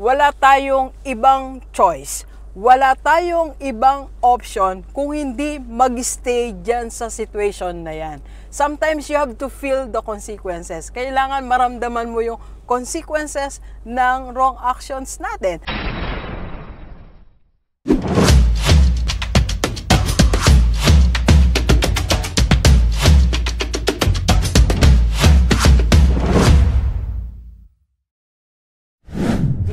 wala tayong ibang choice. Wala tayong ibang option kung hindi mag-stay dyan sa situation na yan. Sometimes you have to feel the consequences. Kailangan maramdaman mo yung consequences ng wrong actions natin.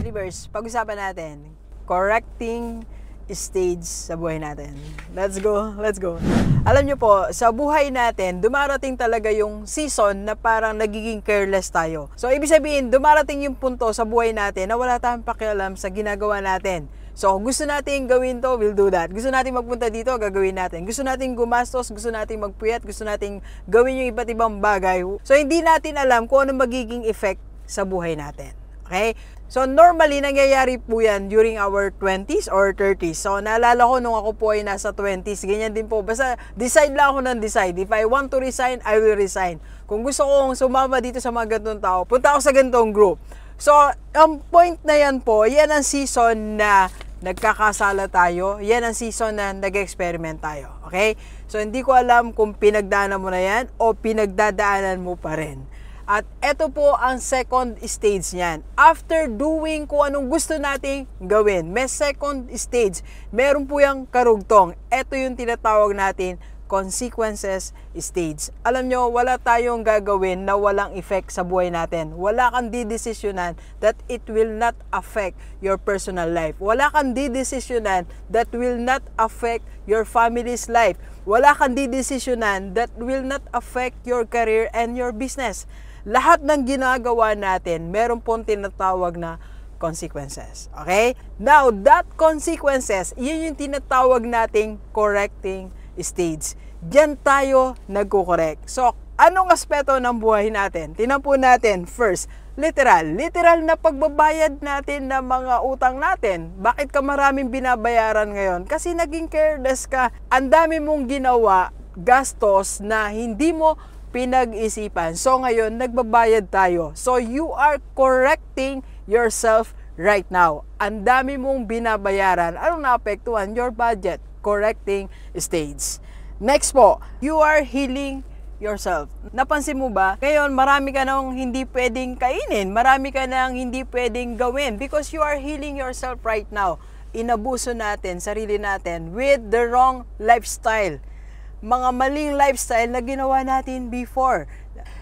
Universe, pag-usapan natin, correcting stage sa buhay natin. Let's go, let's go. Alam nyo po, sa buhay natin, dumarating talaga yung season na parang nagiging careless tayo. So, ibig sabihin, dumarating yung punto sa buhay natin na wala tayong pakialam sa ginagawa natin. So, gusto natin gawin to, we'll do that. Gusto natin magpunta dito, gagawin natin. Gusto natin gumastos, gusto natin magpuyat, gusto natin gawin yung iba't ibang bagay. So, hindi natin alam kung ano magiging effect sa buhay natin. Okay? So normally nangyayari po yan during our 20s or 30s. So naalala ko nung ako po ay nasa 20s, ganyan din po. Basta decide lang ako ng decide. If I want to resign, I will resign. Kung gusto kong sumama dito sa mga ganitong tao, punta ako sa ganitong group. So ang point na yan po, yan ang season na nagkakasala tayo. Yan ang season na nag-experiment tayo. Okay? So hindi ko alam kung pinagdaanan mo na yan o pinagdadaanan mo pa rin. At ito po ang second stage niyan. After doing kung anong gusto nating gawin, may second stage. Meron po yung karugtong. Ito yung tinatawag natin consequences stage. Alam nyo, wala tayong gagawin na walang effect sa buhay natin. Wala kang didesisyonan that it will not affect your personal life. Wala kang didesisyonan that will not affect your family's life. Wala kang didesisyonan that will not affect your career and your business lahat ng ginagawa natin, meron pong tinatawag na consequences. Okay? Now, that consequences, yun yung tinatawag nating correcting stage. Diyan tayo nagko-correct. So, anong aspeto ng buhay natin? Tinan po natin, first, literal. Literal na pagbabayad natin ng mga utang natin. Bakit ka maraming binabayaran ngayon? Kasi naging careless ka. Ang dami mong ginawa, gastos na hindi mo pinag-isipan. So ngayon, nagbabayad tayo. So you are correcting yourself right now. Ang dami mong binabayaran. Anong naapektuhan? Your budget. Correcting stage. Next po, you are healing yourself. Napansin mo ba? Ngayon, marami ka nang hindi pwedeng kainin. Marami ka nang hindi pwedeng gawin because you are healing yourself right now. Inabuso natin, sarili natin with the wrong lifestyle mga maling lifestyle na ginawa natin before.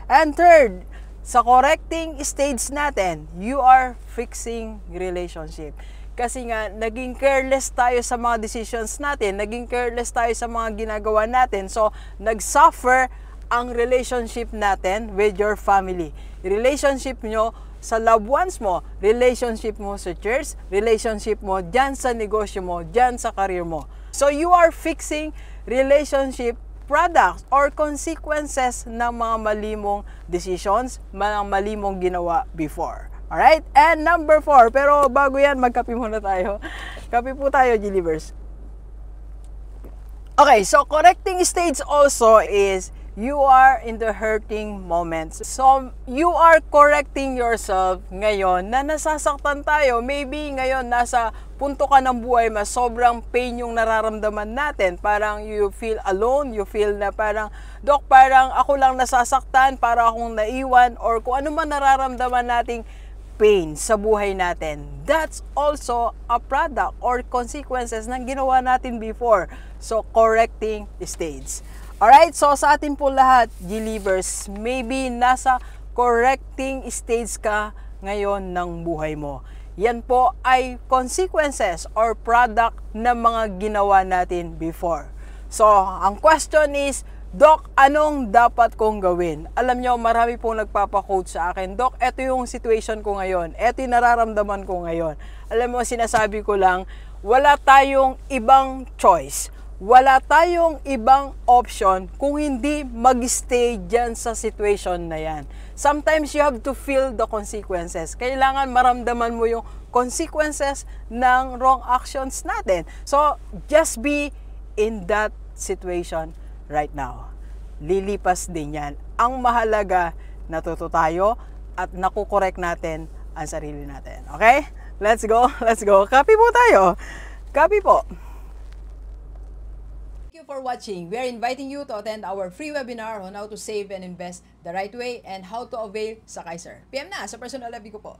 And third, sa correcting stage natin, you are fixing relationship. Kasi nga, naging careless tayo sa mga decisions natin, naging careless tayo sa mga ginagawa natin. So, nag-suffer ang relationship natin with your family. Relationship nyo sa loved ones mo, relationship mo sa church, relationship mo dyan sa negosyo mo, dyan sa career mo. So you are fixing relationship products or consequences ng mga malimong decisions, mga malimong ginawa before. Alright? And number 4, pero bago yan, magkape muna tayo. Kape po tayo, Gillivers. Okay, so correcting states also is you are in the hurting moments. So, you are correcting yourself ngayon na nasasaktan tayo. Maybe ngayon nasa punto ka ng buhay, mas sobrang pain yung nararamdaman natin. Parang you feel alone, you feel na parang, Dok, parang ako lang nasasaktan, para akong naiwan, or kung ano man nararamdaman nating pain sa buhay natin. That's also a product or consequences ng ginawa natin before. So, correcting stage. Alright, so sa atin po lahat, g maybe nasa correcting stage ka ngayon ng buhay mo. Yan po ay consequences or product ng mga ginawa natin before. So, ang question is, Doc, anong dapat kong gawin? Alam nyo, marami pong nagpapakoach sa akin, Doc, eto yung situation ko ngayon. Eto yung nararamdaman ko ngayon. Alam mo, sinasabi ko lang, wala tayong ibang choice wala tayong ibang option kung hindi mag-stay dyan sa situation na yan. Sometimes you have to feel the consequences. Kailangan maramdaman mo yung consequences ng wrong actions natin. So, just be in that situation right now. Lilipas din yan. Ang mahalaga, natuto tayo at nakukorek natin ang sarili natin. Okay? Let's go, let's go. Copy po tayo. Copy po you for watching. We are inviting you to attend our free webinar on how to save and invest the right way and how to avail sa Kaiser. PM na sa personal lobby ko po.